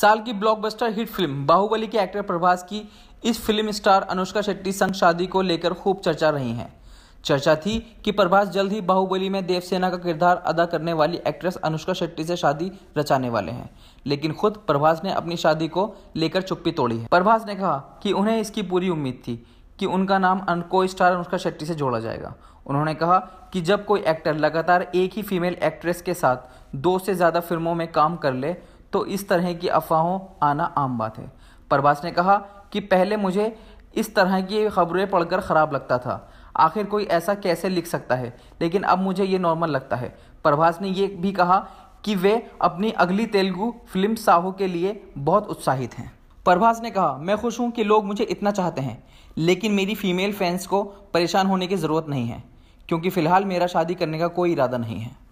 साल की blockbuster hit film Baahubali के एक्टर प्रभास की इस फिल्म स्टार अनुष्का शेट्टी संग शादी को लेकर खूब चर्चा रही है चर्चा थी कि प्रभास जल्द ही बाहुबली में देवसेना का किरदार अदा करने वाली एक्ट्रेस अनुष्का शेट्टी से शादी रचाने वाले हैं लेकिन खुद प्रभास ने अपनी शादी को लेकर चुप्पी तोड़ी है प्रभास ने कहा कि उन्हें इसकी पूरी उम्मीद थी कि उनका नाम अनको स्टार अनुष्का शेट्टी से जोड़ा जाएगा उन्होंने कहा कि जब कोई एक्टर लगातार एक ही फीमेल एक्ट्रेस के साथ दो से ज़्यादा फिल्मों में काम कर ले तो इस तरह की अफवाहों आना आम बात है प्रभास ने कहा कि पहले मुझे इस तरह की खबरें पढ़कर ख़राब लगता था आखिर कोई ऐसा कैसे लिख सकता है लेकिन अब मुझे ये नॉर्मल लगता है प्रभास ने ये भी कहा कि वे अपनी अगली तेलुगु फिल्म साहू के लिए बहुत उत्साहित हैं प्रभास ने कहा मैं खुश हूँ कि लोग मुझे इतना चाहते हैं लेकिन मेरी फीमेल फैंस को परेशान होने की ज़रूरत नहीं है क्योंकि फ़िलहाल मेरा शादी करने का कोई इरादा नहीं है